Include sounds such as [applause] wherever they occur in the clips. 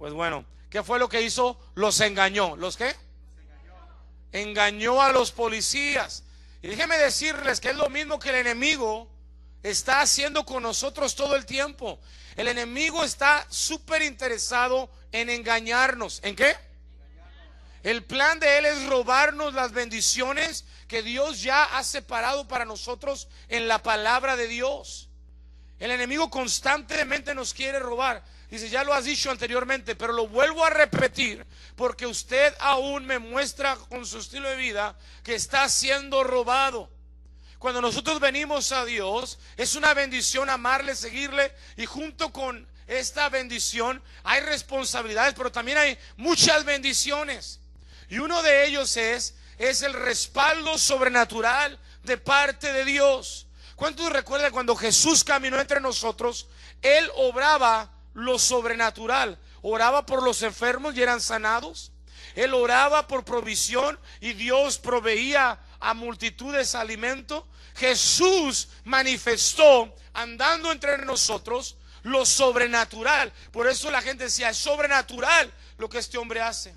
Pues bueno, ¿qué fue lo que hizo? Los engañó. ¿Los qué? Engañó a los policías. Y déjenme decirles que es lo mismo que el enemigo está haciendo con nosotros todo el tiempo. El enemigo está súper interesado en engañarnos. ¿En qué? El plan de Él es robarnos las bendiciones que Dios ya ha separado para nosotros en la palabra de Dios. El enemigo constantemente nos quiere robar. Dice, ya lo has dicho anteriormente, pero lo vuelvo a repetir porque usted aún me muestra con su estilo de vida que está siendo robado. Cuando nosotros venimos a Dios, es una bendición amarle, seguirle y junto con esta bendición hay responsabilidades, pero también hay muchas bendiciones. Y uno de ellos es es el respaldo sobrenatural de parte de Dios. ¿Cuántos recuerdan cuando Jesús caminó entre nosotros? Él obraba lo sobrenatural. Oraba por los enfermos y eran sanados. Él oraba por provisión y Dios proveía a multitudes alimento. Jesús manifestó andando entre nosotros lo sobrenatural. Por eso la gente decía, es sobrenatural lo que este hombre hace.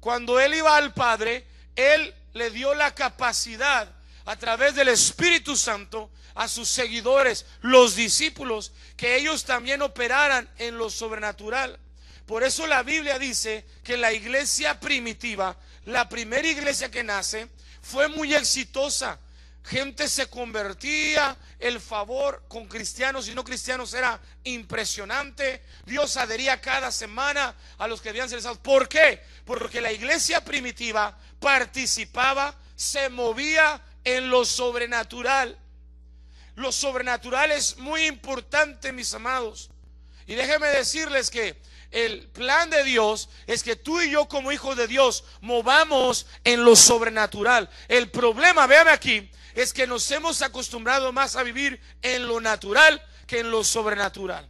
Cuando él iba al Padre, él le dio la capacidad a través del Espíritu Santo a sus seguidores, los discípulos, que ellos también operaran en lo sobrenatural. Por eso la Biblia dice que la iglesia primitiva, la primera iglesia que nace, fue muy exitosa. Gente se convertía, el favor con cristianos y no cristianos era impresionante. Dios adhería cada semana a los que habían ser ¿Por qué? Porque la iglesia primitiva participaba, se movía en lo sobrenatural. Lo sobrenatural es muy importante, mis amados. Y déjenme decirles que el plan de Dios es que tú y yo como hijos de Dios movamos en lo sobrenatural. El problema, vean aquí, es que nos hemos acostumbrado más a vivir en lo natural que en lo sobrenatural.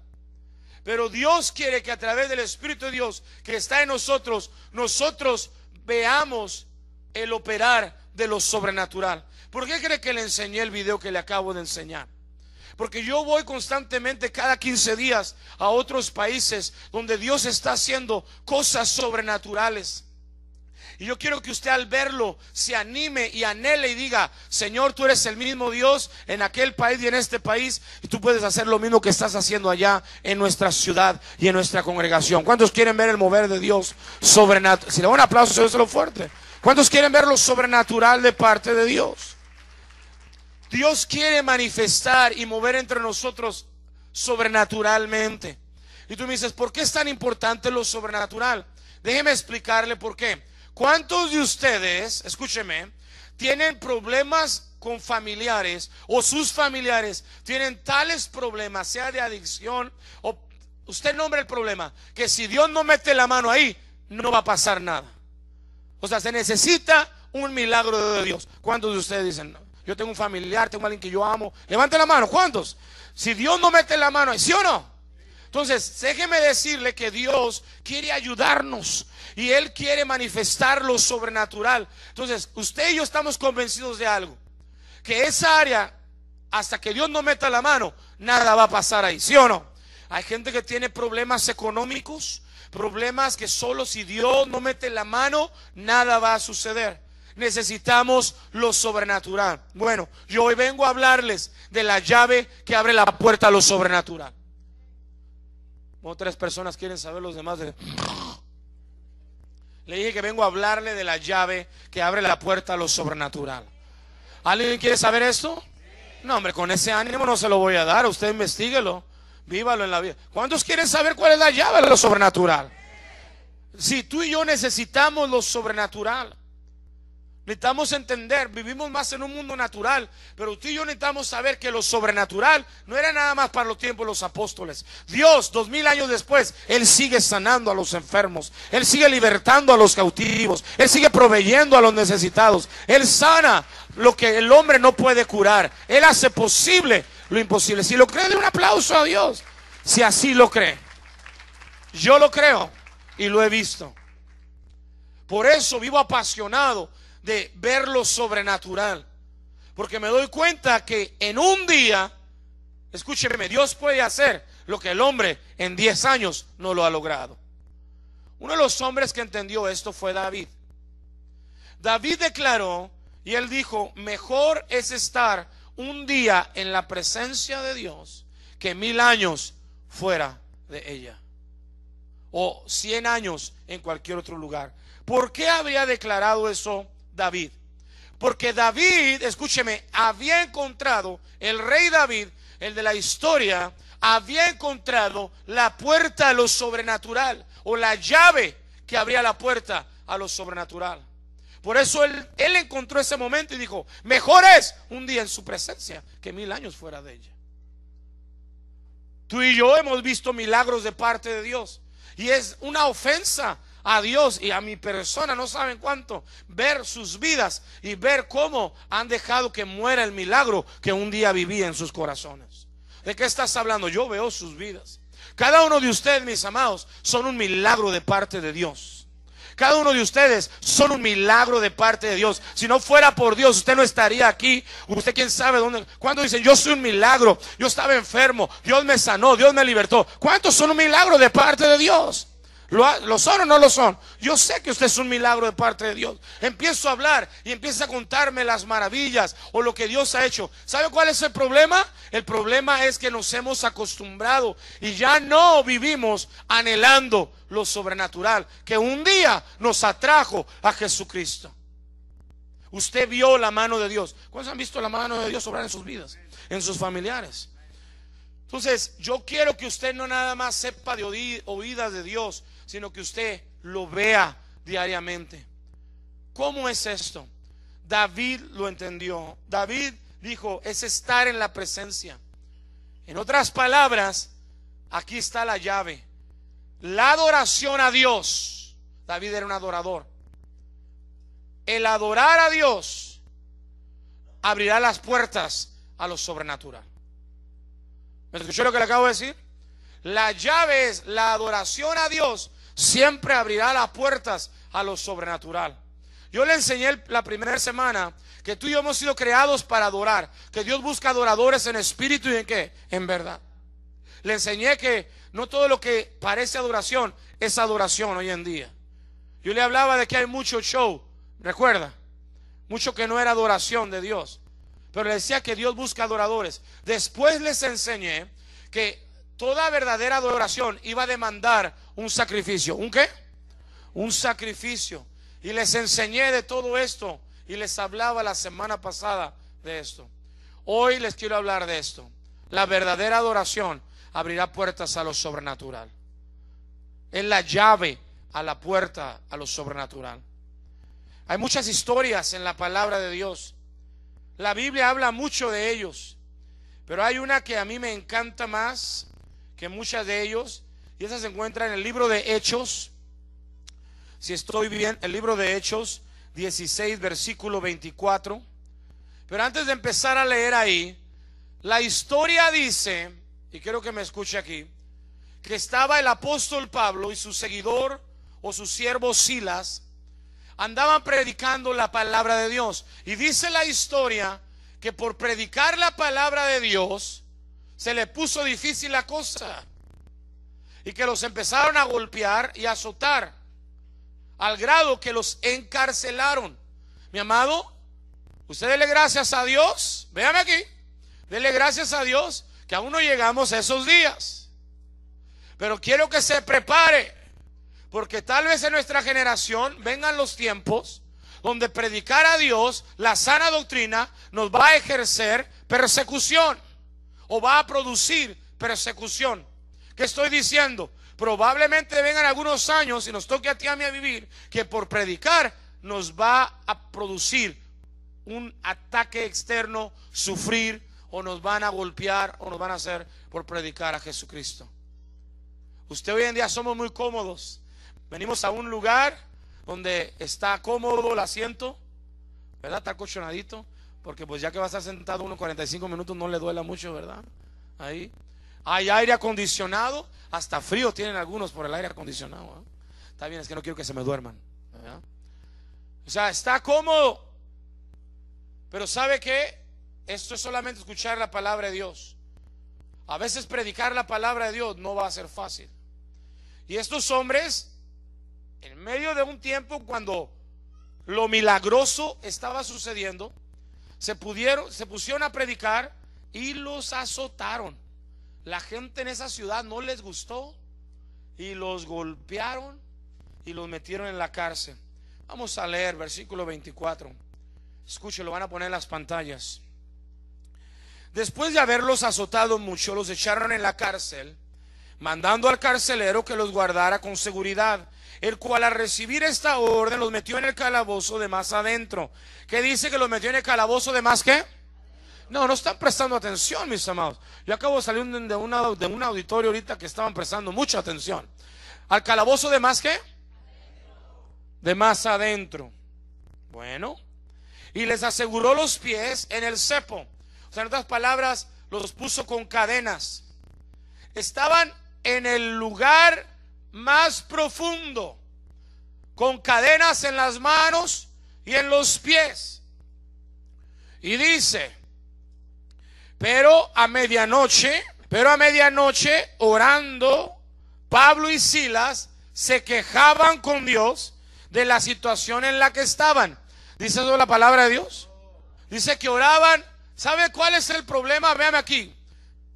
Pero Dios quiere que a través del Espíritu de Dios que está en nosotros, nosotros veamos el operar de lo sobrenatural. ¿Por qué cree que le enseñé el video que le acabo de enseñar? Porque yo voy constantemente cada 15 días a otros países donde Dios está haciendo cosas sobrenaturales. Y yo quiero que usted al verlo se anime y anhele y diga, Señor, tú eres el mismo Dios en aquel país y en este país, y tú puedes hacer lo mismo que estás haciendo allá en nuestra ciudad y en nuestra congregación. ¿Cuántos quieren ver el mover de Dios sobrenatural? Si le da un aplauso, lo fuerte. ¿Cuántos quieren ver lo sobrenatural de parte de Dios? Dios quiere manifestar y mover entre nosotros sobrenaturalmente. Y tú me dices, ¿por qué es tan importante lo sobrenatural? Déjeme explicarle por qué. ¿Cuántos de ustedes, escúcheme, tienen problemas con familiares o sus familiares tienen tales problemas, sea de adicción o usted nombre el problema, que si Dios no mete la mano ahí, no va a pasar nada? O sea, se necesita un milagro de Dios. ¿Cuántos de ustedes dicen no? yo tengo un familiar, tengo alguien que yo amo. Levante la mano, ¿cuántos? Si Dios no mete la mano, ¿sí o no? Entonces, déjeme decirle que Dios quiere ayudarnos y Él quiere manifestar lo sobrenatural. Entonces, usted y yo estamos convencidos de algo, que esa área, hasta que Dios no meta la mano, nada va a pasar ahí, ¿sí o no? Hay gente que tiene problemas económicos, problemas que solo si Dios no mete la mano, nada va a suceder necesitamos lo sobrenatural. Bueno, yo hoy vengo a hablarles de la llave que abre la puerta a lo sobrenatural. Otras personas quieren saber los demás. Le dije que vengo a hablarle de la llave que abre la puerta a lo sobrenatural. ¿Alguien quiere saber esto? No, hombre, con ese ánimo no se lo voy a dar. Usted investiguelo. Vívalo en la vida. ¿Cuántos quieren saber cuál es la llave de lo sobrenatural? Si tú y yo necesitamos lo sobrenatural. Necesitamos entender, vivimos más en un mundo natural, pero tú y yo necesitamos saber que lo sobrenatural no era nada más para los tiempos de los apóstoles. Dios, dos mil años después, Él sigue sanando a los enfermos, Él sigue libertando a los cautivos, Él sigue proveyendo a los necesitados, Él sana lo que el hombre no puede curar, Él hace posible lo imposible. Si lo cree, de un aplauso a Dios, si así lo cree. Yo lo creo y lo he visto. Por eso vivo apasionado de ver lo sobrenatural. Porque me doy cuenta que en un día, escúcheme, Dios puede hacer lo que el hombre en 10 años no lo ha logrado. Uno de los hombres que entendió esto fue David. David declaró y él dijo, mejor es estar un día en la presencia de Dios que mil años fuera de ella. O cien años en cualquier otro lugar. ¿Por qué había declarado eso David. Porque David, escúcheme, había encontrado, el rey David, el de la historia, había encontrado la puerta a lo sobrenatural o la llave que abría la puerta a lo sobrenatural. Por eso él, él encontró ese momento y dijo, mejor es un día en su presencia que mil años fuera de ella. Tú y yo hemos visto milagros de parte de Dios. Y es una ofensa a Dios y a mi persona, no saben cuánto, ver sus vidas y ver cómo han dejado que muera el milagro que un día vivía en sus corazones. ¿De qué estás hablando? Yo veo sus vidas. Cada uno de ustedes, mis amados, son un milagro de parte de Dios. Cada uno de ustedes son un milagro de parte de Dios. Si no fuera por Dios, usted no estaría aquí. Usted quién sabe dónde. Cuando dicen, yo soy un milagro, yo estaba enfermo, Dios me sanó, Dios me libertó. ¿Cuántos son un milagro de parte de Dios? ¿Lo, son o no lo son? Yo sé que usted es un milagro de parte de Dios. Empiezo a hablar y empieza a contarme las maravillas o lo que Dios ha hecho. ¿Sabe cuál es el problema? El problema es que nos hemos acostumbrado y ya no vivimos anhelando lo sobrenatural que un día nos atrajo a Jesucristo. Usted vio la mano de Dios. ¿Cuántos han visto la mano de Dios obrar en sus vidas, en sus familiares? Entonces, yo quiero que usted no nada más sepa de oídas de Dios, sino que usted lo vea diariamente. ¿Cómo es esto? David lo entendió. David dijo, es estar en la presencia. En otras palabras, aquí está la llave. La adoración a Dios. David era un adorador. El adorar a Dios abrirá las puertas a lo sobrenatural. ¿Me escuchó lo que le acabo de decir? La llave es la adoración a Dios siempre abrirá las puertas a lo sobrenatural. Yo le enseñé la primera semana que tú y yo hemos sido creados para adorar, que Dios busca adoradores en espíritu y en qué, en verdad. Le enseñé que no todo lo que parece adoración es adoración hoy en día. Yo le hablaba de que hay mucho show, recuerda, mucho que no era adoración de Dios, pero le decía que Dios busca adoradores. Después les enseñé que toda verdadera adoración iba a demandar un sacrificio. ¿Un qué? Un sacrificio. Y les enseñé de todo esto y les hablaba la semana pasada de esto. Hoy les quiero hablar de esto. La verdadera adoración abrirá puertas a lo sobrenatural. Es la llave a la puerta a lo sobrenatural. Hay muchas historias en la palabra de Dios. La Biblia habla mucho de ellos, pero hay una que a mí me encanta más que muchas de ellos y esa se encuentra en el libro de Hechos, si estoy bien, el libro de Hechos 16, versículo 24. Pero antes de empezar a leer ahí, la historia dice, y quiero que me escuche aquí, que estaba el apóstol Pablo y su seguidor o su siervo Silas, andaban predicando la palabra de Dios. Y dice la historia que por predicar la palabra de Dios, se le puso difícil la cosa y que los empezaron a golpear y a azotar, al grado que los encarcelaron. Mi amado, usted le gracias a Dios, véame aquí, dele gracias a Dios que aún no llegamos a esos días. Pero quiero que se prepare, porque tal vez en nuestra generación vengan los tiempos donde predicar a Dios la sana doctrina nos va a ejercer persecución o va a producir persecución. ¿Qué estoy diciendo? Probablemente vengan algunos años, y nos toque a ti a mí a vivir, que por predicar nos va a producir un ataque externo, sufrir, o nos van a golpear, o nos van a hacer por predicar a Jesucristo. Usted hoy en día somos muy cómodos. Venimos a un lugar donde está cómodo el asiento, ¿verdad? Está acochonadito porque pues ya que va a estar sentado unos 45 minutos no le duela mucho, ¿verdad? Ahí hay aire acondicionado, hasta frío tienen algunos por el aire acondicionado. ¿eh? Está bien, es que no quiero que se me duerman. O sea, está cómodo. Pero ¿sabe que Esto es solamente escuchar la palabra de Dios. A veces predicar la palabra de Dios no va a ser fácil. Y estos hombres, en medio de un tiempo cuando lo milagroso estaba sucediendo, se, pudieron, se pusieron a predicar y los azotaron. La gente en esa ciudad no les gustó y los golpearon y los metieron en la cárcel. Vamos a leer versículo 24. Escuche, lo van a poner en las pantallas. Después de haberlos azotado mucho, los echaron en la cárcel, mandando al carcelero que los guardara con seguridad, el cual al recibir esta orden los metió en el calabozo de más adentro. ¿Qué dice que los metió en el calabozo de más qué? No, no están prestando atención, mis amados. Yo acabo de salir de, un auditorio ahorita que estaban prestando mucha atención. ¿Al calabozo de más que De más adentro. Bueno. Y les aseguró los pies en el cepo. O sea, en otras palabras, los puso con cadenas. Estaban en el lugar más profundo, con cadenas en las manos y en los pies. Y dice, pero a medianoche, pero a medianoche, orando, Pablo y Silas se quejaban con Dios de la situación en la que estaban. ¿Dice la palabra de Dios? Dice que oraban. ¿Sabe cuál es el problema? Véame aquí.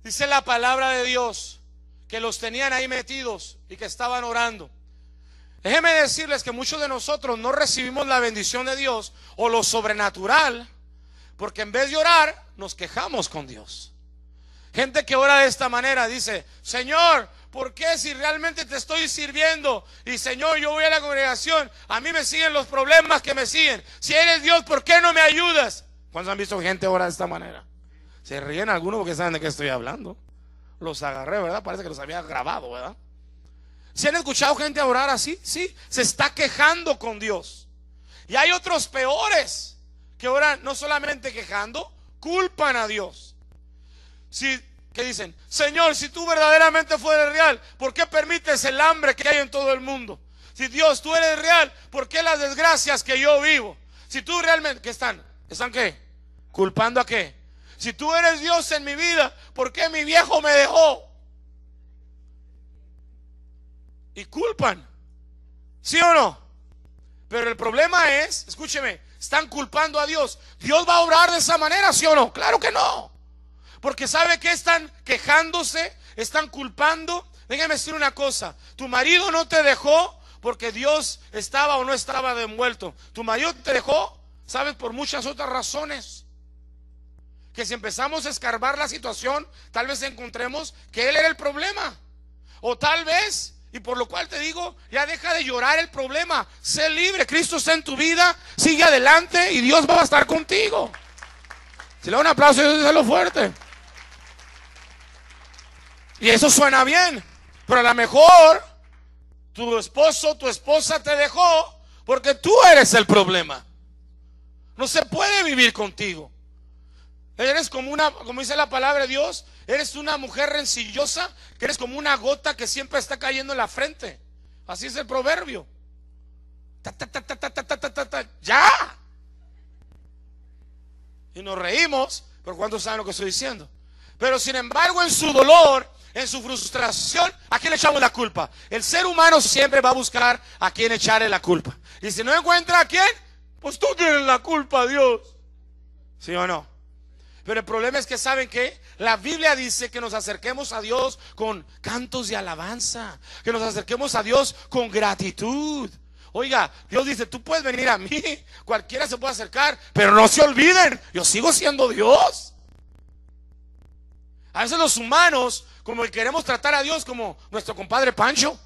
Dice la palabra de Dios que los tenían ahí metidos y que estaban orando. Déjenme decirles que muchos de nosotros no recibimos la bendición de Dios o lo sobrenatural porque en vez de orar, nos quejamos con Dios. Gente que ora de esta manera dice, Señor, ¿por qué si realmente te estoy sirviendo? Y Señor, yo voy a la congregación, a mí me siguen los problemas que me siguen. Si eres Dios, ¿por qué no me ayudas? ¿Cuántos han visto gente orar de esta manera? Se ríen algunos porque saben de qué estoy hablando. Los agarré, ¿verdad? Parece que los había grabado, ¿verdad? ¿Se han escuchado gente orar así? Sí, se está quejando con Dios. Y hay otros peores que ahora no solamente quejando, culpan a Dios. Si, que dicen, Señor, si tú verdaderamente fueres real, ¿por qué permites el hambre que hay en todo el mundo? Si Dios, tú eres real, ¿por qué las desgracias que yo vivo? Si tú realmente, ¿qué están? ¿Están qué? ¿Culpando a qué? Si tú eres Dios en mi vida, ¿por qué mi viejo me dejó? Y culpan. ¿Sí o no? Pero el problema es, escúcheme, están culpando a Dios. ¿Dios va a obrar de esa manera, sí o no? Claro que no. Porque sabe que están quejándose, están culpando. Déjame decir una cosa, tu marido no te dejó porque Dios estaba o no estaba envuelto. Tu marido te dejó, sabes, por muchas otras razones. Que si empezamos a escarbar la situación, tal vez encontremos que él era el problema. O tal vez y por lo cual te digo, ya deja de llorar el problema. Sé libre, Cristo está en tu vida, sigue adelante y Dios va a estar contigo. Si le da un aplauso, Dios lo fuerte. Y eso suena bien, pero a lo mejor tu esposo, tu esposa te dejó porque tú eres el problema. No se puede vivir contigo. Eres como una, como dice la palabra de Dios, Eres una mujer rencillosa que eres como una gota que siempre está cayendo en la frente. Así es el proverbio. ya. Y nos reímos, pero ¿cuántos saben lo que estoy diciendo? Pero sin embargo, en su dolor, en su frustración, ¿a quién le echamos la culpa? El ser humano siempre va a buscar a quién echarle la culpa. Y si no encuentra a quién, pues tú tienes la culpa, Dios. ¿Sí o no? Pero el problema es que saben que la Biblia dice que nos acerquemos a Dios con cantos de alabanza, que nos acerquemos a Dios con gratitud. Oiga, Dios dice, tú puedes venir a mí, cualquiera se puede acercar, pero no se olviden, yo sigo siendo Dios. A veces los humanos, como que queremos tratar a Dios como nuestro compadre Pancho.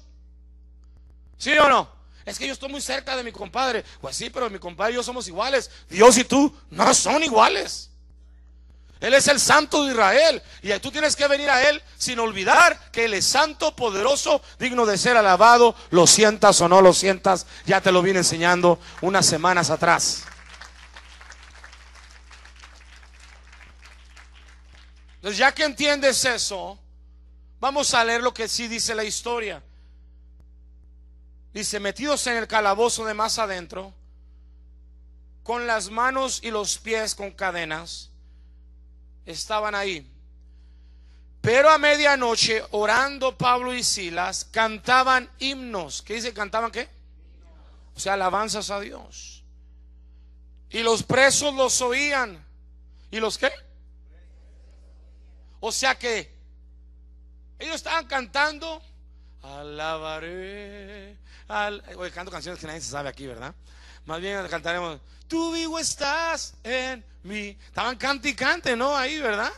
¿Sí o no? Es que yo estoy muy cerca de mi compadre. Pues sí, pero mi compadre y yo somos iguales. Dios y tú no son iguales. Él es el santo de Israel. Y tú tienes que venir a Él sin olvidar que Él es santo, poderoso, digno de ser alabado. Lo sientas o no lo sientas, ya te lo vine enseñando unas semanas atrás. Entonces, ya que entiendes eso, vamos a leer lo que sí dice la historia. Dice, metidos en el calabozo de más adentro, con las manos y los pies con cadenas estaban ahí. Pero a medianoche, orando Pablo y Silas, cantaban himnos. ¿Qué dice? ¿Cantaban qué? O sea, alabanzas a Dios. Y los presos los oían. ¿Y los qué? O sea que ellos estaban cantando. Alabaré. Oye, canto canciones que nadie se sabe aquí, ¿verdad? Más bien cantaremos, tú vivo estás en mí. Estaban cante y cante, ¿no? Ahí, ¿verdad?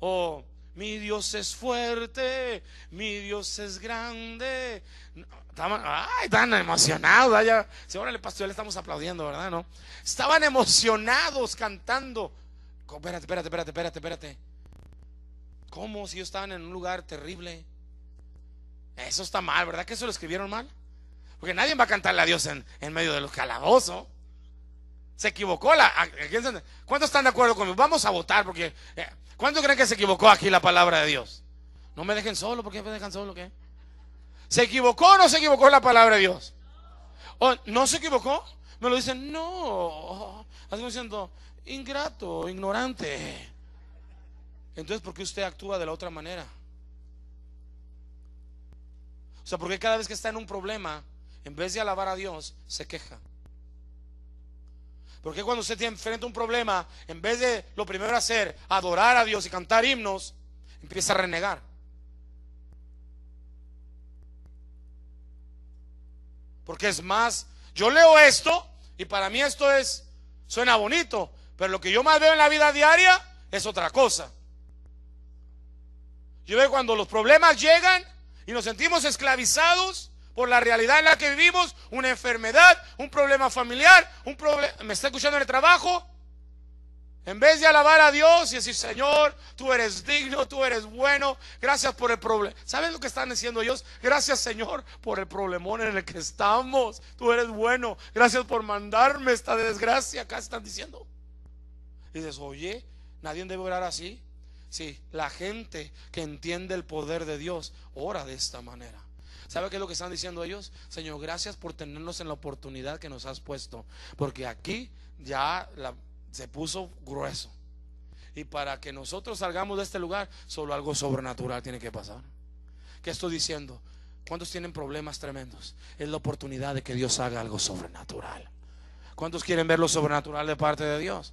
O, mi Dios es fuerte, mi Dios es grande. Estaban, ay, tan emocionados. Allá. ahora le pastor, le estamos aplaudiendo, ¿verdad? No. Estaban emocionados cantando. espérate, espérate, espérate, espérate, espérate. ¿Cómo si ellos estaban en un lugar terrible? Eso está mal, ¿verdad? Que eso lo escribieron mal. Porque nadie va a cantarle a Dios en, medio de los calabozos. Se equivocó la. ¿Cuántos están de acuerdo conmigo? Vamos a votar porque. Eh, ¿Cuántos creen que se equivocó aquí la palabra de Dios? No me dejen solo, ¿por qué me dejan solo? ¿Se equivocó o no se equivocó la palabra de Dios? ¿O no se equivocó? Me lo dicen, no. Así me siento ingrato, ignorante. Entonces, ¿por qué usted actúa de la otra manera? O sea, porque cada vez que está en un problema, en vez de alabar a Dios, se queja. Porque cuando usted tiene a un problema, en vez de lo primero hacer, adorar a Dios y cantar himnos, empieza a renegar. Porque es más, yo leo esto y para mí esto es, suena bonito, pero lo que yo más veo en la vida diaria es otra cosa. Yo veo cuando los problemas llegan y nos sentimos esclavizados por la realidad en la que vivimos, una enfermedad, un problema familiar, un problema, me está escuchando en el trabajo. En vez de alabar a Dios y decir, Señor, tú eres digno, tú eres bueno, gracias por el problema. ¿Sabes lo que están diciendo ellos? Gracias, Señor, por el problemón en el que estamos. Tú eres bueno, gracias por mandarme esta desgracia. Acá están diciendo. Y dices, oye, nadie debe orar así. Sí, la gente que entiende el poder de Dios ora de esta manera. ¿Sabe qué es lo que están diciendo ellos? Señor, gracias por tenernos en la oportunidad que nos has puesto, porque aquí ya se puso grueso. Y para que nosotros salgamos de este lugar, solo algo sobrenatural tiene que pasar. ¿Qué estoy diciendo? ¿Cuántos tienen problemas tremendos? Es la oportunidad de que Dios haga algo sobrenatural. ¿Cuántos quieren ver lo sobrenatural de parte de Dios?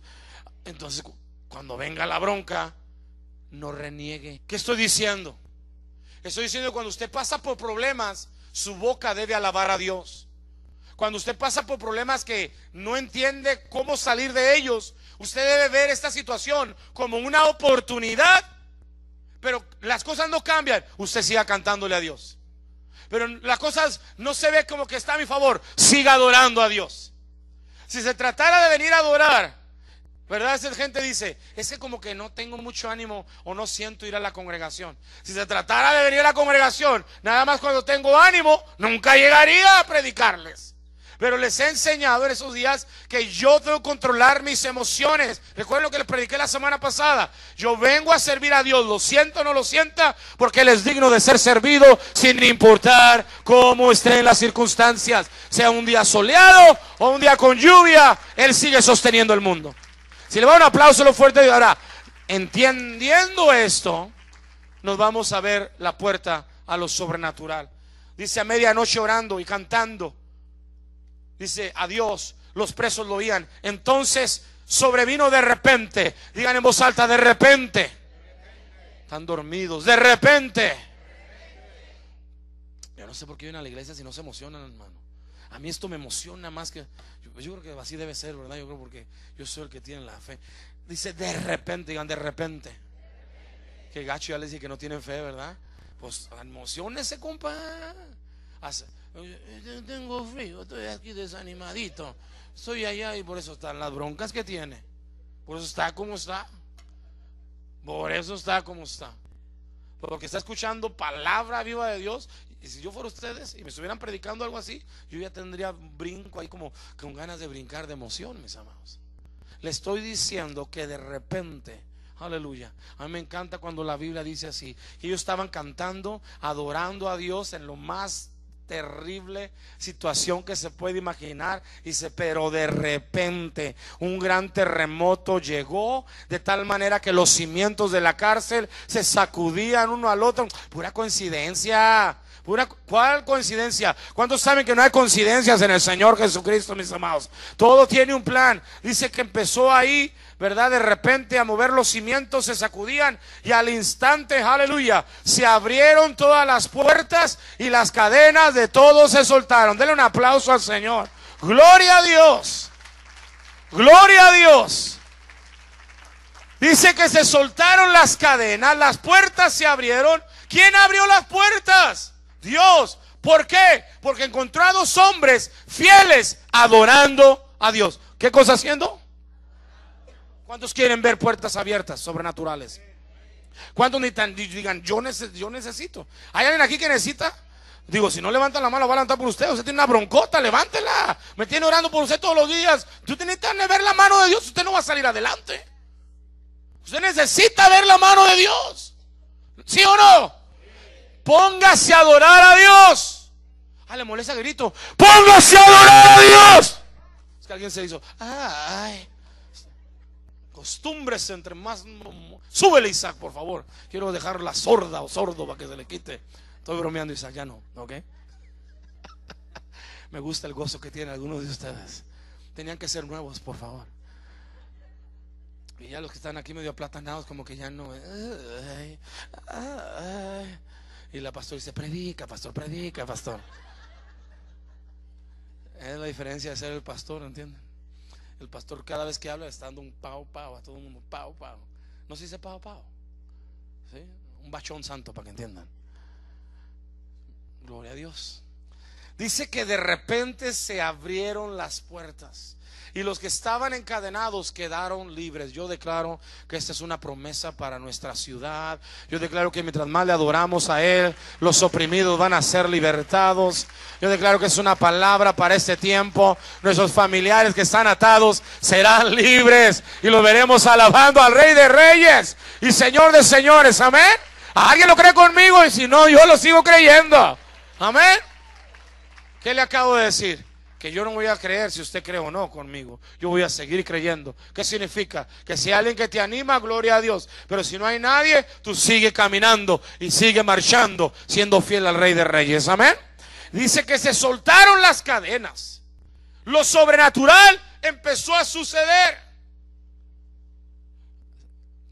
Entonces, cuando venga la bronca, no reniegue. ¿Qué estoy diciendo? Estoy diciendo que cuando usted pasa por problemas, su boca debe alabar a Dios. Cuando usted pasa por problemas que no entiende cómo salir de ellos, usted debe ver esta situación como una oportunidad. Pero las cosas no cambian. Usted siga cantándole a Dios. Pero las cosas no se ve como que está a mi favor. Siga adorando a Dios. Si se tratara de venir a adorar ¿Verdad? Esa gente dice, es que como que no tengo mucho ánimo o no siento ir a la congregación. Si se tratara de venir a la congregación, nada más cuando tengo ánimo, nunca llegaría a predicarles. Pero les he enseñado en esos días que yo tengo que controlar mis emociones. Recuerden lo que les prediqué la semana pasada. Yo vengo a servir a Dios, lo siento o no lo sienta, porque Él es digno de ser servido sin importar cómo estén las circunstancias. Sea un día soleado o un día con lluvia, Él sigue sosteniendo el mundo. Si le va un aplauso lo fuerte, ahora, entendiendo esto, nos vamos a ver la puerta a lo sobrenatural. Dice a medianoche orando y cantando. Dice Dios, los presos lo oían. Entonces sobrevino de repente. Digan en voz alta, de repente. Están dormidos, de repente. Yo no sé por qué vienen a la iglesia si no se emocionan, hermano a mí esto me emociona más que... Yo, creo que así debe ser, ¿verdad? Yo creo porque yo soy el que tiene la fe. Dice, de repente, digan, de repente. Que gacho ya les dice que no tienen fe, ¿verdad? Pues emocionese, compa. tengo frío, estoy aquí desanimadito. Soy allá y por eso están las broncas que tiene. Por eso está como está. Por eso está como está. Porque está escuchando palabra viva de Dios y si yo fuera ustedes y me estuvieran predicando algo así, yo ya tendría brinco ahí como con ganas de brincar de emoción, mis amados. Le estoy diciendo que de repente, aleluya, a mí me encanta cuando la Biblia dice así, ellos estaban cantando, adorando a Dios en lo más terrible situación que se puede imaginar. Dice, pero de repente un gran terremoto llegó de tal manera que los cimientos de la cárcel se sacudían uno al otro. Pura coincidencia. ¿Cuál coincidencia? ¿Cuántos saben que no hay coincidencias en el Señor Jesucristo, mis amados? Todo tiene un plan. Dice que empezó ahí, ¿verdad? De repente a mover los cimientos, se sacudían y al instante, aleluya, se abrieron todas las puertas y las cadenas de todos se soltaron. Denle un aplauso al Señor. Gloria a Dios. Gloria a Dios. Dice que se soltaron las cadenas, las puertas se abrieron. ¿Quién abrió las puertas? Dios. ¿Por qué? Porque encontrados hombres fieles adorando a Dios. ¿Qué cosa haciendo? ¿Cuántos quieren ver puertas abiertas sobrenaturales? ¿Cuántos necesitan? Digan, yo, necesito. ¿Hay alguien aquí que necesita? Digo, si no levanta la mano, va a levantar por usted. Usted tiene una broncota, levántela. Me tiene orando por usted todos los días. Usted necesita ver la mano de Dios, usted no va a salir adelante. Usted necesita ver la mano de Dios. ¿Sí o no? Póngase a adorar a Dios. Ah, le molesta grito. Póngase a adorar a Dios. Es que alguien se hizo. Ay. Costumbres entre más. Súbele, Isaac, por favor. Quiero dejarla sorda o sordo para que se le quite. Estoy bromeando, Isaac, ya no. ¿Ok? [laughs] Me gusta el gozo que tienen algunos de ustedes. Tenían que ser nuevos, por favor. Y ya los que están aquí medio aplatanados, como que ya no. Y la pastora dice, predica, pastor, predica, pastor. Es la diferencia de ser el pastor, ¿entienden? El pastor cada vez que habla está dando un pau, pau a todo el mundo, pau, pau. No se dice pau, pau. Un bachón santo para que entiendan. Gloria a Dios. Dice que de repente se abrieron las puertas y los que estaban encadenados quedaron libres. Yo declaro que esta es una promesa para nuestra ciudad. Yo declaro que mientras más le adoramos a Él, los oprimidos van a ser libertados. Yo declaro que es una palabra para este tiempo. Nuestros familiares que están atados serán libres y los veremos alabando al Rey de Reyes y Señor de Señores. Amén. ¿Alguien lo cree conmigo? Y si no, yo lo sigo creyendo. Amén. ¿Qué le acabo de decir? que yo no voy a creer si usted cree o no conmigo. Yo voy a seguir creyendo. ¿Qué significa? Que si hay alguien que te anima, gloria a Dios. Pero si no hay nadie, tú sigue caminando y sigue marchando, siendo fiel al Rey de Reyes. Amén. Dice que se soltaron las cadenas. Lo sobrenatural empezó a suceder.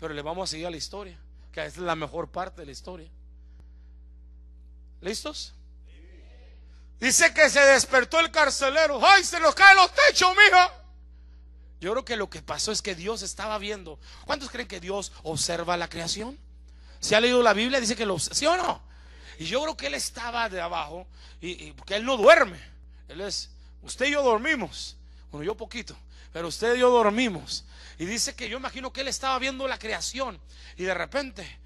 Pero le vamos a seguir a la historia, que es la mejor parte de la historia. ¿Listos? Dice que se despertó el carcelero. ¡Ay, se nos caen los techos, mijo! Yo creo que lo que pasó es que Dios estaba viendo. ¿Cuántos creen que Dios observa la creación? Si ha leído la Biblia, dice que lo ¿Sí o no? Y yo creo que él estaba de abajo, y, y porque él no duerme. Él es, usted y yo dormimos. Bueno, yo poquito, pero usted y yo dormimos. Y dice que yo imagino que él estaba viendo la creación. Y de repente,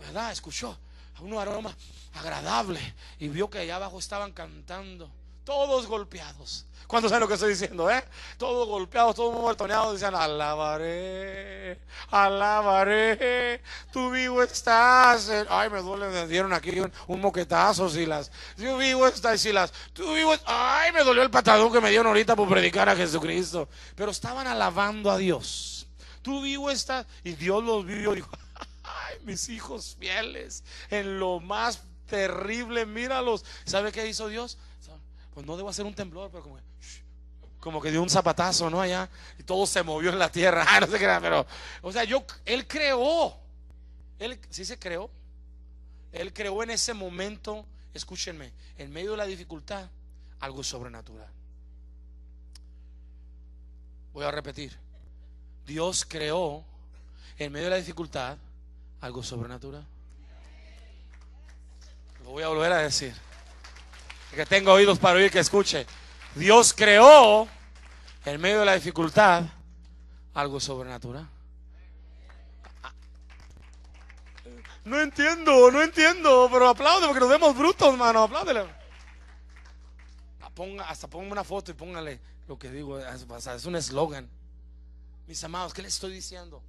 ¿verdad? Escuchó. Un aroma agradable y vio que allá abajo estaban cantando, todos golpeados. ¿Cuántos saben lo que estoy diciendo? Eh? Todos golpeados, todos muertoneados, decían, alabaré, alabaré, tú vivo estás. Ay, me duele, me dieron aquí un, moquetazo, moquetazo, las, Tú vivo estás, Silas. Tú vivo Ay, me dolió el patadón que me dieron ahorita por predicar a Jesucristo. Pero estaban alabando a Dios. Tú vivo estás. Y Dios los vio y dijo, mis hijos fieles, en lo más terrible, míralos. ¿Sabe qué hizo Dios? Pues no debo hacer un temblor, pero como que, como que dio un zapatazo, ¿no? Allá, y todo se movió en la tierra, [laughs] ah, no pero, o sea, yo, él creó, él, sí se creó, él creó en ese momento, escúchenme, en medio de la dificultad, algo sobrenatural. Voy a repetir, Dios creó en medio de la dificultad algo sobrenatural. Lo voy a volver a decir. Que tengo oídos para oír, que escuche. Dios creó en medio de la dificultad algo sobrenatural. No entiendo, no entiendo, pero aplaude porque nos vemos brutos, mano. Apláudele. Ponga, hasta ponga una foto y póngale lo que digo. es un eslogan. Mis amados, ¿qué les estoy diciendo?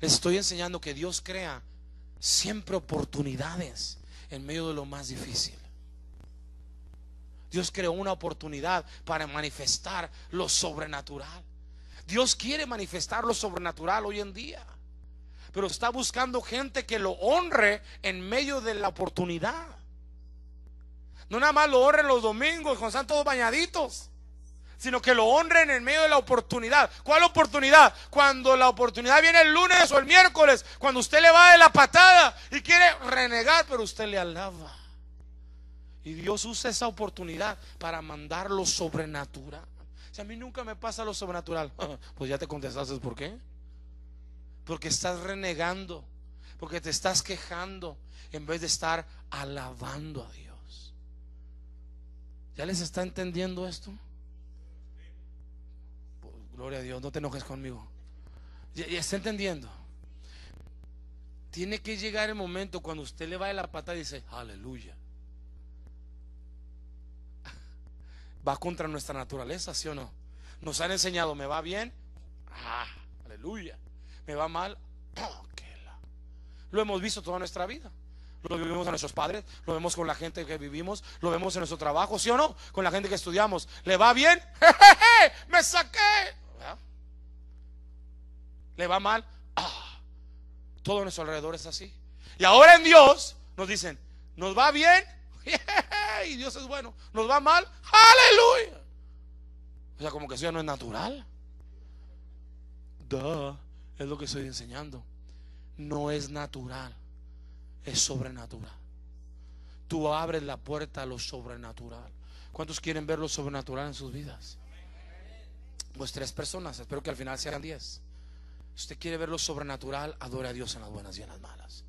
Les estoy enseñando que Dios crea siempre oportunidades en medio de lo más difícil. Dios creó una oportunidad para manifestar lo sobrenatural. Dios quiere manifestar lo sobrenatural hoy en día, pero está buscando gente que lo honre en medio de la oportunidad. No nada más lo honre los domingos con santos bañaditos sino que lo honren en medio de la oportunidad. ¿Cuál oportunidad? Cuando la oportunidad viene el lunes o el miércoles, cuando usted le va de la patada y quiere renegar, pero usted le alaba. Y Dios usa esa oportunidad para mandar lo sobrenatural. Si a mí nunca me pasa lo sobrenatural, [laughs] pues ya te contestaste por qué. Porque estás renegando, porque te estás quejando en vez de estar alabando a Dios. ¿Ya les está entendiendo esto? Gloria a Dios, no te enojes conmigo. Ya, está entendiendo. Tiene que llegar el momento cuando usted le va de la pata y dice, aleluya. [laughs] Va contra nuestra naturaleza, ¿sí o no? Nos han enseñado, me va bien, ah, aleluya. Me va mal, [clears throat] oh, lo hemos visto toda nuestra vida. Lo vivimos a nuestros padres, lo vemos con la gente que vivimos, lo vemos en nuestro trabajo, ¿sí o no? Con la gente que estudiamos. ¿Le va bien? [laughs] ¡Me saqué! le va mal, ah, todo nuestro alrededor es así. Y ahora en Dios nos dicen, nos va bien, [laughs] y Dios es bueno, nos va mal, aleluya. O sea, como que eso ya no es natural. es lo que estoy enseñando. No es natural, es sobrenatural. Tú abres la puerta a lo sobrenatural. ¿Cuántos quieren ver lo sobrenatural en sus vidas? Pues tres personas, espero que al final sean diez. Usted quiere ver lo sobrenatural, adore a Dios en las buenas y en las malas.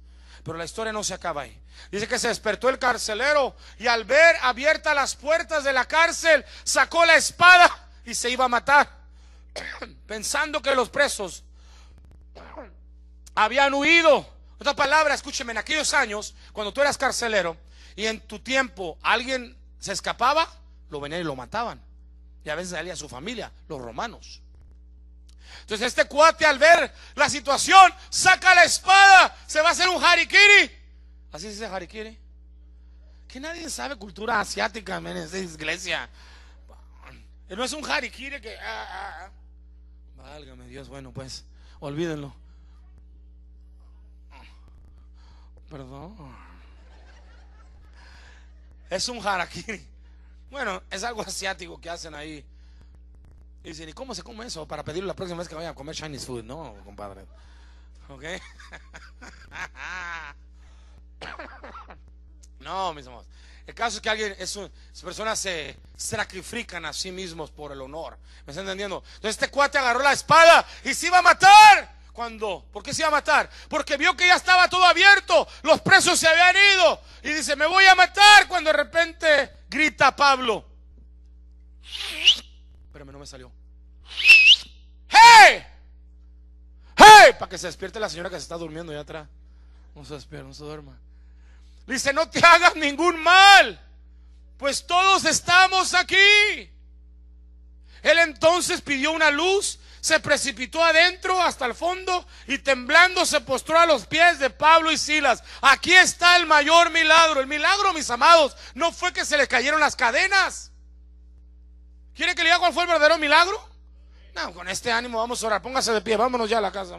Pero la historia no se acaba ahí. Dice que se despertó el carcelero y al ver abiertas las puertas de la cárcel, sacó la espada y se iba a matar, [clears throat] pensando que los presos habían huido. Otra palabra, escúcheme, en aquellos años, cuando tú eras carcelero y en tu tiempo alguien se escapaba, lo venían y lo mataban. Y a veces salía su familia, los romanos. Entonces este cuate al ver la situación saca la espada, se va a hacer un harikiri. Así se dice harikiri. Que nadie sabe cultura asiática, En esa iglesia. Eh, no es un harikiri que... Ah, ah, ah. Válgame Dios, bueno pues, olvídenlo. Perdón. Es un harakiri. Bueno, es algo [laughs] asiático que hacen ahí. Y dicen, ¿y cómo se come eso? Para pedirle la próxima vez que vayan a comer Chinese food, ¿no, compadre? ¿Ok? [laughs] no, mis amores. El caso es que alguien, es esas personas se sacrifican a sí mismos por el honor. ¿Me están entendiendo? Entonces este cuate agarró la espada y se iba a matar. cuando ¿Por qué se iba a matar? Porque vio que ya estaba todo abierto, los presos se habían ido. Y dice, me voy a matar cuando de repente grita Pablo me salió. ¡Hey! ¡Hey! Para que se despierte la señora que se está durmiendo allá atrás. No se despierta, no se duerma. dice, no te hagas ningún mal, pues todos estamos aquí. Él entonces pidió una luz, se precipitó adentro hasta el fondo y temblando se postró a los pies de Pablo y Silas. Aquí está el mayor milagro. El milagro, mis amados, no fue que se le cayeron las cadenas. ¿Quiere que le diga cuál fue el verdadero milagro? No, con este ánimo vamos a orar. Póngase de pie, vámonos ya a la casa.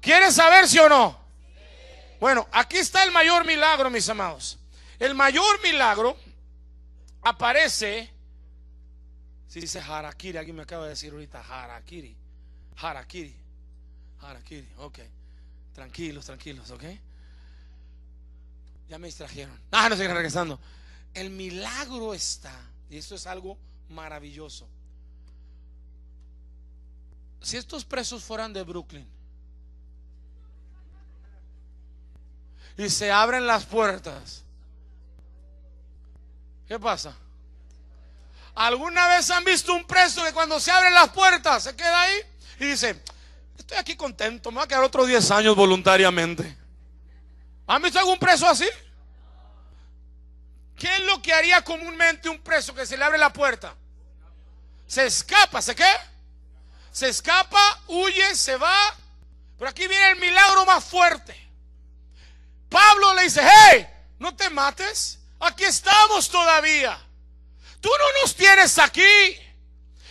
¿Quiere saber si o no? Bueno, aquí está el mayor milagro, mis amados. El mayor milagro aparece. Si dice Harakiri, alguien me acaba de decir ahorita Harakiri. Harakiri. Harakiri, ok. Tranquilos, tranquilos, ok. Ya me distrajeron. Ah, no siguen regresando. El milagro está, y esto es algo maravilloso. Si estos presos fueran de Brooklyn y se abren las puertas, ¿qué pasa? ¿Alguna vez han visto un preso que cuando se abren las puertas se queda ahí y dice, estoy aquí contento, me voy a quedar otros 10 años voluntariamente? ¿Han visto algún preso así? ¿Qué es lo que haría comúnmente un preso que se le abre la puerta? Se escapa, ¿se qué? Se escapa, huye, se va. Pero aquí viene el milagro más fuerte. Pablo le dice, hey, no te mates. Aquí estamos todavía. Tú no nos tienes aquí.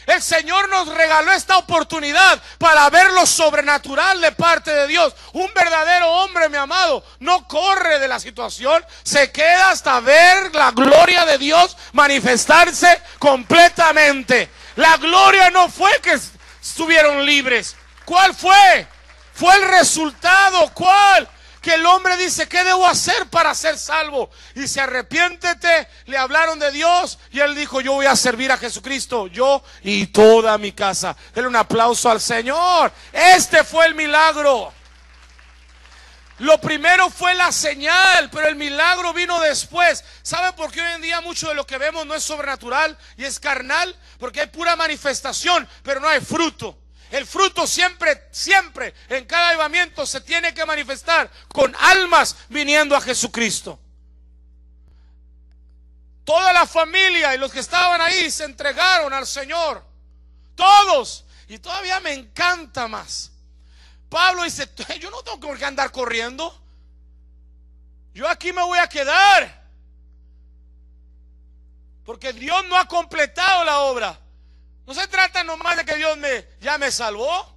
El Señor nos regaló esta oportunidad para ver lo sobrenatural de parte de Dios. Un verdadero hombre, mi amado, no corre de la situación, se queda hasta ver la gloria de Dios manifestarse completamente. La gloria no fue que estuvieron libres. ¿Cuál fue? Fue el resultado. ¿Cuál? Que el hombre dice, ¿qué debo hacer para ser salvo? Y se arrepiéntete, le hablaron de Dios y él dijo, yo voy a servir a Jesucristo, yo y toda mi casa. Denle un aplauso al Señor. Este fue el milagro. Lo primero fue la señal, pero el milagro vino después. ¿Sabe por qué hoy en día mucho de lo que vemos no es sobrenatural y es carnal? Porque hay pura manifestación, pero no hay fruto. El fruto siempre, siempre, en cada avivamiento se tiene que manifestar con almas viniendo a Jesucristo. Toda la familia y los que estaban ahí se entregaron al Señor. Todos. Y todavía me encanta más Pablo dice, yo no tengo que andar corriendo. Yo aquí me voy a quedar. Porque Dios no ha completado la obra. No se trata nomás de que Dios me, ya me salvó.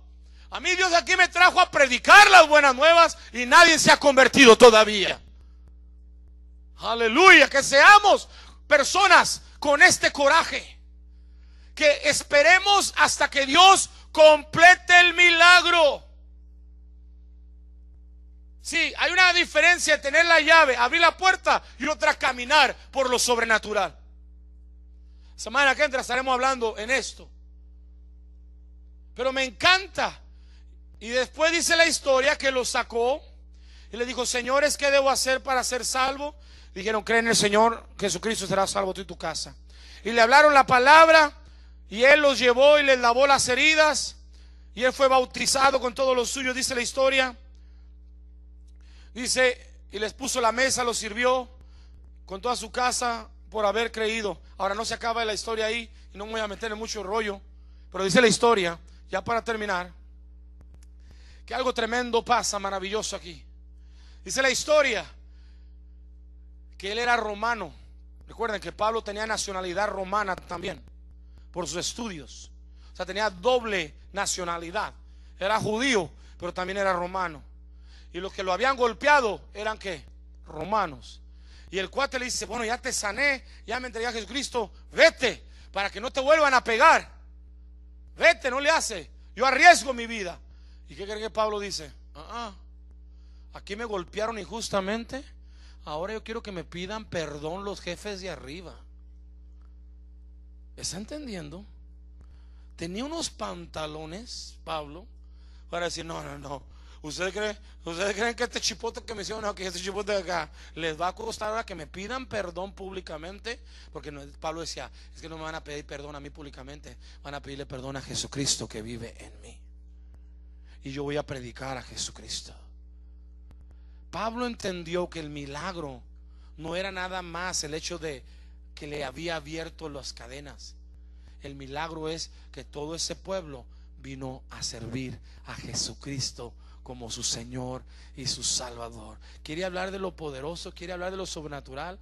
A mí Dios aquí me trajo a predicar las buenas nuevas y nadie se ha convertido todavía. Aleluya, que seamos personas con este coraje. Que esperemos hasta que Dios complete el milagro. Sí, hay una diferencia de tener la llave, abrir la puerta y otra caminar por lo sobrenatural. Semana que entra estaremos hablando en esto. Pero me encanta. Y después dice la historia que lo sacó y le dijo, señores, ¿qué debo hacer para ser salvo? Dijeron, cree en el Señor, Jesucristo será salvo tú y tu casa. Y le hablaron la palabra y él los llevó y les lavó las heridas y él fue bautizado con todos los suyos, dice la historia. Dice, y les puso la mesa, los sirvió con toda su casa por haber creído. Ahora no se acaba la historia ahí, y no voy a meter en mucho rollo, pero dice la historia, ya para terminar, que algo tremendo pasa, maravilloso aquí. Dice la historia que él era romano. Recuerden que Pablo tenía nacionalidad romana también, por sus estudios. O sea, tenía doble nacionalidad. Era judío, pero también era romano. Y los que lo habían golpeado eran que romanos. Y el cuate le dice, bueno, ya te sané, ya me entregué a Jesucristo, vete para que no te vuelvan a pegar. Vete, no le hace. Yo arriesgo mi vida. ¿Y qué cree que Pablo dice? Ah, ah, Aquí me golpearon injustamente. Ahora yo quiero que me pidan perdón los jefes de arriba. ¿Está entendiendo? Tenía unos pantalones, Pablo, para decir, no, no, no, ¿Ustedes creen, que este chipote que me hicieron aquí, este chipote de acá, les va a costar ahora que me pidan perdón públicamente? Porque no, Pablo decía, es que no me van a pedir perdón a mí públicamente, van a pedirle perdón a Jesucristo que vive en mí. Y yo voy a predicar a Jesucristo. Pablo entendió que el milagro no era nada más el hecho de que le había abierto las cadenas. El milagro es que todo ese pueblo vino a servir a Jesucristo como su Señor y su Salvador. Quiere hablar de lo poderoso, quiere hablar de lo sobrenatural.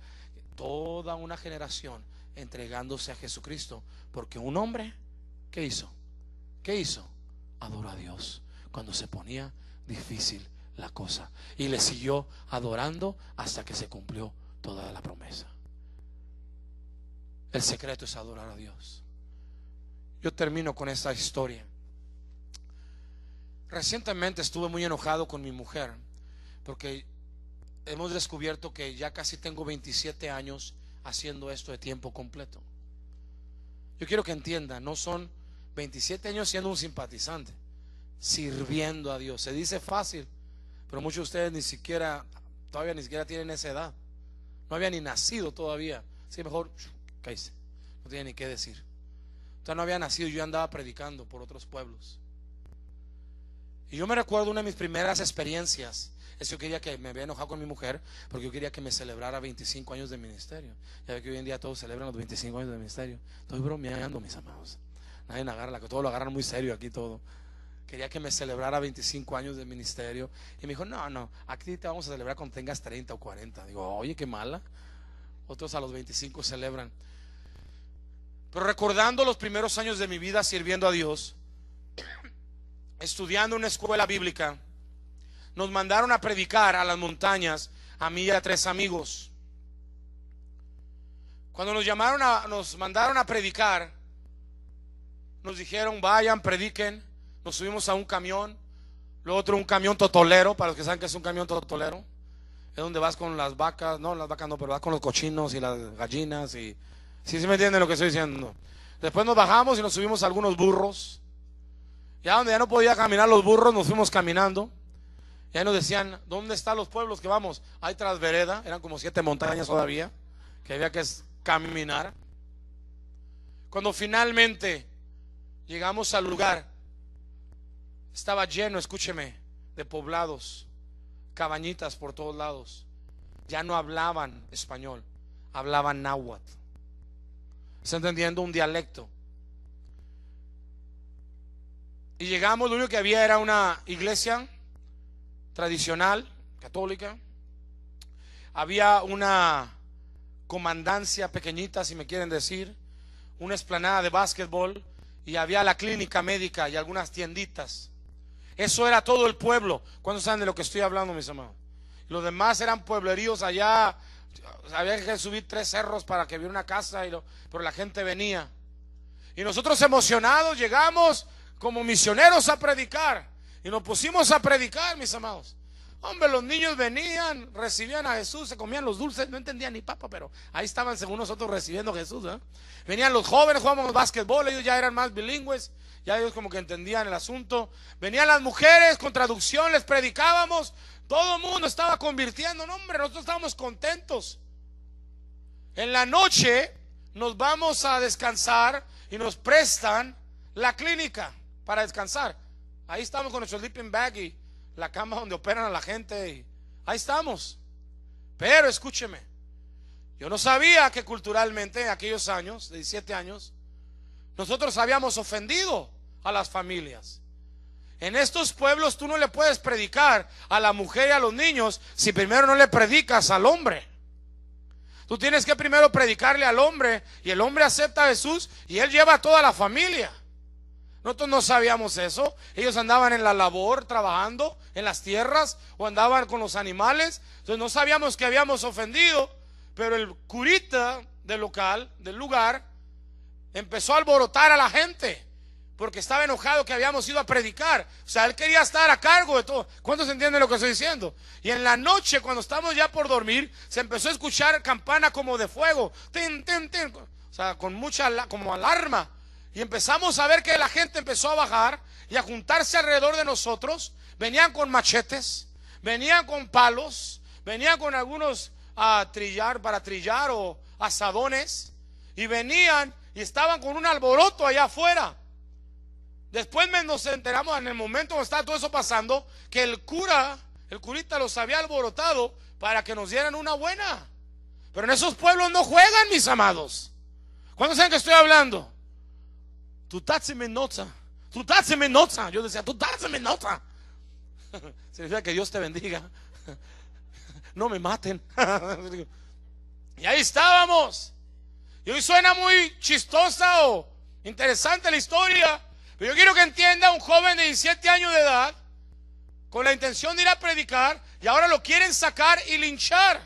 Toda una generación entregándose a Jesucristo, porque un hombre, ¿qué hizo? ¿Qué hizo? Adoró a Dios cuando se ponía difícil la cosa. Y le siguió adorando hasta que se cumplió toda la promesa. El secreto es adorar a Dios. Yo termino con esta historia. Recientemente estuve muy enojado con mi mujer porque hemos descubierto que ya casi tengo 27 años haciendo esto de tiempo completo. Yo quiero que entienda, no son 27 años siendo un simpatizante, sirviendo a Dios. Se dice fácil, pero muchos de ustedes ni siquiera, todavía ni siquiera tienen esa edad. No había ni nacido todavía. Así mejor, caíse. No tiene ni qué decir. Entonces no había nacido, yo andaba predicando por otros pueblos. Y yo me recuerdo una de mis primeras experiencias. Es que yo quería que me había enojado con mi mujer porque yo quería que me celebrara 25 años de ministerio. Ya que hoy en día todos celebran los 25 años de ministerio. Estoy bromeando, mis amados. Nadie me agarra, todos lo agarran muy serio aquí todo. Quería que me celebrara 25 años de ministerio. Y me dijo, no, no, aquí te vamos a celebrar cuando tengas 30 o 40. Digo, oye, qué mala. Otros a los 25 celebran. Pero recordando los primeros años de mi vida sirviendo a Dios, estudiando una escuela bíblica, nos mandaron a predicar a las montañas a mí y a tres amigos. Cuando nos llamaron a, nos mandaron a predicar, nos dijeron, vayan, prediquen. Nos subimos a un camión, lo otro un camión totolero, para los que saben que es un camión totolero. Es donde vas con las vacas, no, las vacas no, pero vas con los cochinos y las gallinas y... Si se ¿sí me entiende lo que estoy diciendo. Después nos bajamos y nos subimos a algunos burros ya donde ya no podía caminar los burros, nos fuimos caminando. Ya nos decían, ¿dónde están los pueblos que vamos? Hay vereda, eran como siete montañas todavía, que había que caminar. Cuando finalmente llegamos al lugar, estaba lleno, escúcheme, de poblados, cabañitas por todos lados. Ya no hablaban español, hablaban náhuatl. ¿Está entendiendo? Un dialecto. Y llegamos, lo único que había era una iglesia tradicional, católica. Había una comandancia pequeñita, si me quieren decir, una esplanada de básquetbol y había la clínica médica y algunas tienditas. Eso era todo el pueblo. ¿cuándo saben de lo que estoy hablando, mis amados? Los demás eran puebleríos allá. Había que subir tres cerros para que viera una casa, y pero la gente venía. Y nosotros emocionados llegamos, como misioneros a predicar. Y nos pusimos a predicar, mis amados. Hombre, los niños venían, recibían a Jesús, se comían los dulces, no entendían ni papa, pero ahí estaban según nosotros recibiendo a Jesús. ¿eh? Venían los jóvenes, jugábamos básquetbol, ellos ya eran más bilingües, ya ellos como que entendían el asunto. Venían las mujeres con traducción, les predicábamos, todo el mundo estaba convirtiendo, no, hombre, nosotros estábamos contentos. En la noche nos vamos a descansar y nos prestan la clínica para descansar. Ahí estamos con nuestro sleeping bag y la cama donde operan a la gente. ahí estamos. Pero escúcheme, yo no sabía que culturalmente en aquellos años, de 17 años, nosotros habíamos ofendido a las familias. En estos pueblos tú no le puedes predicar a la mujer y a los niños si primero no le predicas al hombre. Tú tienes que primero predicarle al hombre y el hombre acepta a Jesús y él lleva a toda la familia. Nosotros no sabíamos eso. Ellos andaban en la labor, trabajando en las tierras o andaban con los animales. Entonces no sabíamos que habíamos ofendido. Pero el curita del local, del lugar, empezó a alborotar a la gente. Porque estaba enojado que habíamos ido a predicar. O sea, él quería estar a cargo de todo. ¿Cuántos entienden lo que estoy diciendo? Y en la noche, cuando estábamos ya por dormir, se empezó a escuchar campana como de fuego. Tin, tin, O sea, con mucha como alarma. Y empezamos a ver que la gente empezó a bajar y a juntarse alrededor de nosotros. Venían con machetes, venían con palos, venían con algunos a trillar, para trillar o asadones. Y venían y estaban con un alboroto allá afuera. Después nos enteramos en el momento donde estaba todo eso pasando que el cura, el curita los había alborotado para que nos dieran una buena. Pero en esos pueblos no juegan, mis amados. ¿Cuándo saben que estoy hablando? Tú me nota. Tú me nota. Yo decía, tú me nota. [laughs] Significa que Dios te bendiga. [laughs] No me maten. [laughs] Y ahí estábamos. Y hoy suena muy chistosa o interesante la historia. Pero yo quiero que entienda un joven de 17 años de edad, con la intención de ir a predicar, y ahora lo quieren sacar y linchar.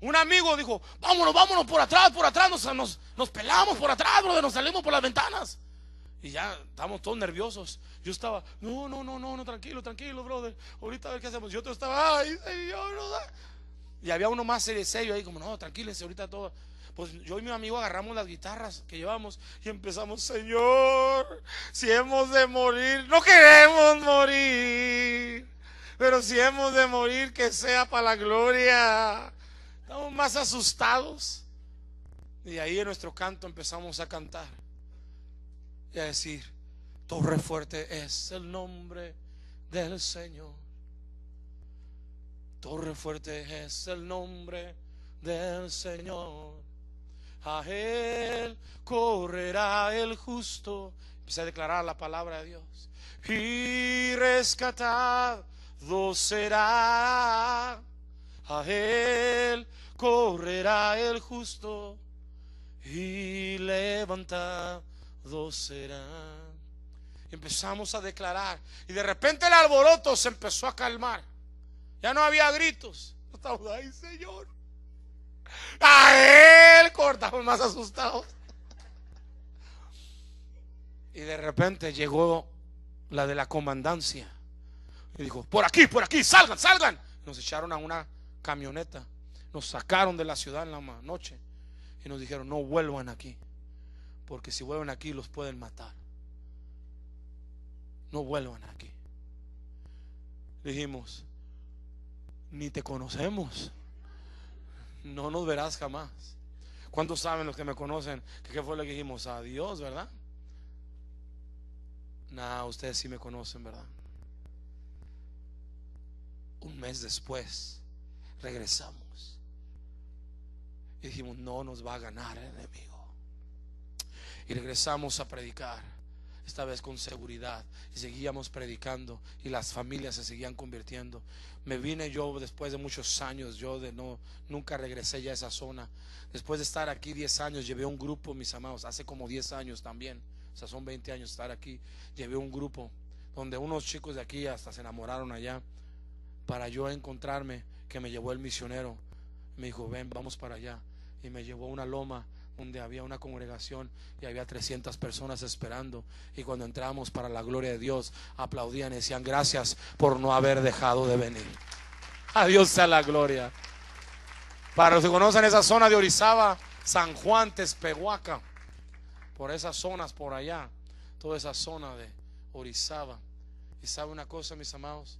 Un amigo dijo, vámonos, vámonos por atrás, por atrás, nos, nos, nos pelamos por atrás, brother, nos salimos por las ventanas. Y ya estamos todos nerviosos. Yo estaba, no, no, no, no, tranquilo, tranquilo, brother. Ahorita a ver qué hacemos. Yo estaba, ahí, señor, Y había uno más serio ahí, como, no, tranquiles, ahorita todo. Pues yo y mi amigo agarramos las guitarras que llevamos y empezamos, Señor, si hemos de morir, no queremos morir, pero si hemos de morir, que sea para la gloria. Estamos más asustados. Y ahí en nuestro canto empezamos a cantar y a decir, torre fuerte es el nombre del Señor. Torre fuerte es el nombre del Señor. A Él correrá el justo. Empecé a declarar la palabra de Dios. Y rescatado será. A Él correrá el justo y levantado será. Empezamos a declarar y de repente el alboroto se empezó a calmar. Ya no había gritos. Estamos ahí, Señor. A él cortamos más asustados. Y de repente llegó la de la comandancia. Y dijo, por aquí, por aquí, salgan, salgan. Nos echaron a una camioneta. Nos sacaron de la ciudad en la noche y nos dijeron, no vuelvan aquí, porque si vuelven aquí los pueden matar. No vuelvan aquí. dijimos, ni te conocemos, no nos verás jamás. ¿Cuántos saben los que me conocen qué fue lo que dijimos? Adiós, ¿verdad? Nah, ustedes sí me conocen, ¿verdad? Un mes después regresamos y dijimos, no nos va a ganar el enemigo. Y regresamos a predicar, esta vez con seguridad. Y seguíamos predicando y las familias se seguían convirtiendo. Me vine yo después de muchos años, yo de no, nunca regresé ya a esa zona. Después de estar aquí 10 años, llevé un grupo, mis amados, hace como 10 años también. O sea, son 20 años estar aquí. Llevé un grupo donde unos chicos de aquí hasta se enamoraron allá para yo encontrarme que me llevó el misionero. Me dijo, ven, vamos para allá y me llevó a una loma donde había una congregación y había 300 personas esperando. Y cuando entramos para la gloria de Dios, aplaudían y decían gracias por no haber dejado de venir. A Dios sea la gloria. Para los que conocen esa zona de Orizaba, San Juan, Tespehuaca, por esas zonas por allá, toda esa zona de Orizaba. Y sabe una cosa, mis amados,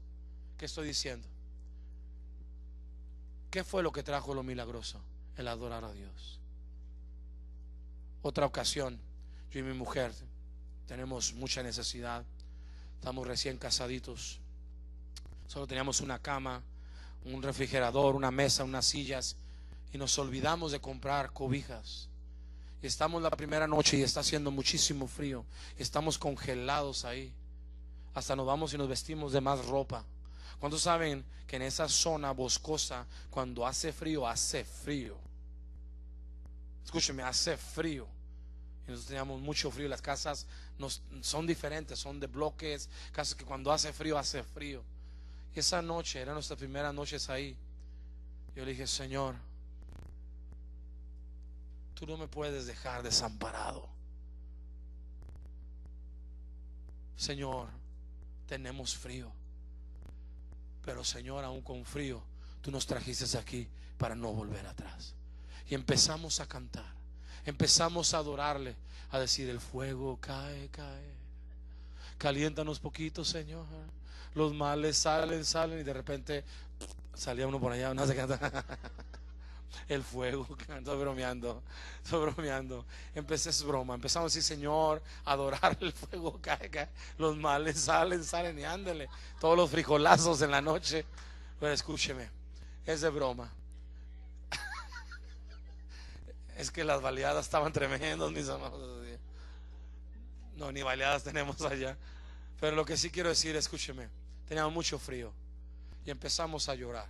¿qué estoy diciendo? ¿Qué fue lo que trajo lo milagroso? el adorar a Dios. Otra ocasión, yo y mi mujer tenemos mucha necesidad, estamos recién casaditos, solo teníamos una cama, un refrigerador, una mesa, unas sillas, y nos olvidamos de comprar cobijas. Y estamos la primera noche y está haciendo muchísimo frío, estamos congelados ahí, hasta nos vamos y nos vestimos de más ropa. ¿Cuántos saben que en esa zona boscosa, cuando hace frío, hace frío? Escúcheme, hace frío. Y nosotros teníamos mucho frío. Las casas nos, son diferentes, son de bloques. Casas que cuando hace frío, hace frío. Y esa noche, era nuestra primera noches ahí. Yo le dije, Señor, tú no me puedes dejar desamparado. Señor, tenemos frío. Pero Señor, aún con frío, tú nos trajiste aquí para no volver atrás. Y empezamos a cantar, empezamos a adorarle, a decir, el fuego cae, cae. Caliéntanos poquito, Señor. Los males salen, salen y de repente salía uno por allá, no se canta. [laughs] El fuego, [laughs] estoy bromeando, estoy bromeando. Empecé es broma, empezamos a decir, Señor, adorar el fuego, cae, cae. Los males salen, salen y ándele, Todos los frijolazos en la noche. Pero escúcheme, es de broma. Es que las baleadas estaban tremendas, mis amados. No, ni baleadas tenemos allá. Pero lo que sí quiero decir, escúcheme, teníamos mucho frío y empezamos a llorar.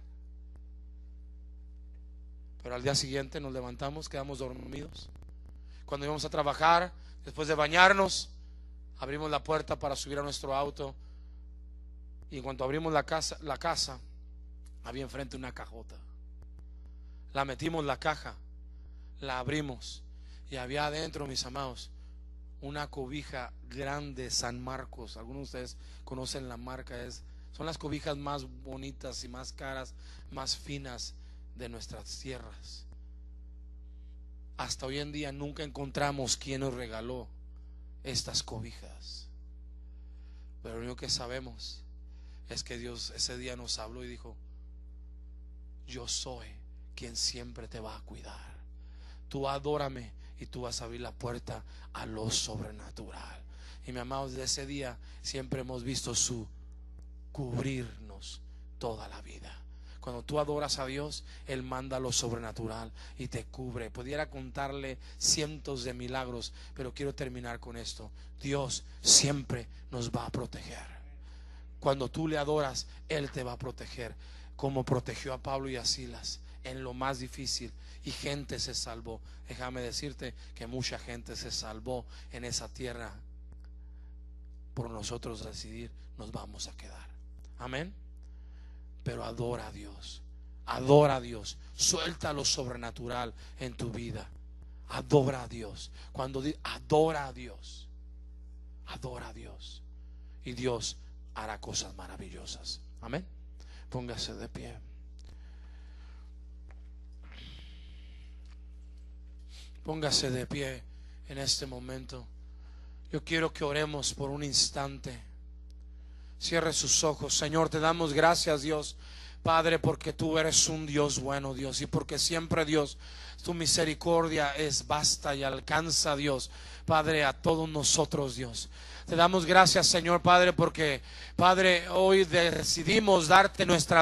Pero al día siguiente nos levantamos, quedamos dormidos. Cuando íbamos a trabajar, después de bañarnos, abrimos la puerta para subir a nuestro auto. Y en cuanto abrimos la casa, la casa había enfrente una cajota. La metimos la caja la abrimos y había adentro, mis amados, una cobija grande San Marcos. Algunos de ustedes conocen la marca, es, son las cobijas más bonitas y más caras, más finas de nuestras tierras. Hasta hoy en día nunca encontramos quien nos regaló estas cobijas. Pero lo único que sabemos es que Dios ese día nos habló y dijo, yo soy quien siempre te va a cuidar. Tú adórame y tú vas a abrir la puerta a lo sobrenatural. Y mi amado, desde ese día siempre hemos visto su cubrirnos toda la vida. Cuando tú adoras a Dios, Él manda lo sobrenatural y te cubre. Pudiera contarle cientos de milagros, pero quiero terminar con esto. Dios siempre nos va a proteger. Cuando tú le adoras, Él te va a proteger, como protegió a Pablo y a Silas en lo más difícil y gente se salvó. Déjame decirte que mucha gente se salvó en esa tierra. Por nosotros decidir, nos vamos a quedar. Amén. Pero adora a Dios. Adora a Dios. Suelta lo sobrenatural en tu vida. Adora a Dios. Cuando adora a Dios. Adora a Dios. Y Dios hará cosas maravillosas. Amén. Póngase de pie. Póngase de pie en este momento. Yo quiero que oremos por un instante. Cierre sus ojos. Señor, te damos gracias, Dios. Padre, porque tú eres un Dios bueno, Dios, y porque siempre, Dios, tu misericordia es basta y alcanza, Dios, Padre, a todos nosotros, Dios. Te damos gracias, Señor, Padre, porque, Padre, hoy decidimos darte nuestra